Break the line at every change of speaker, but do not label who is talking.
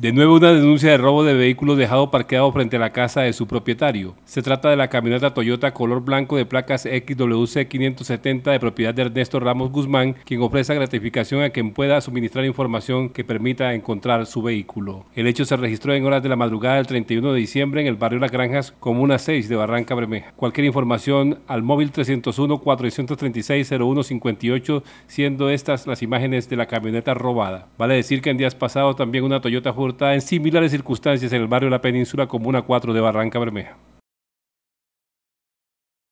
De nuevo una denuncia de robo de vehículo dejado parqueado frente a la casa de su propietario. Se trata de la camioneta Toyota color blanco de placas XWC 570 de propiedad de Ernesto Ramos Guzmán, quien ofrece gratificación a quien pueda suministrar información que permita encontrar su vehículo. El hecho se registró en horas de la madrugada del 31 de diciembre en el barrio Las Granjas, comuna 6 de Barranca Bermeja. Cualquier información al móvil 301-436-0158, siendo estas las imágenes de la camioneta robada. Vale decir que en días pasados también una Toyota en similares circunstancias en el barrio de La Península, Comuna 4 de Barranca Bermeja.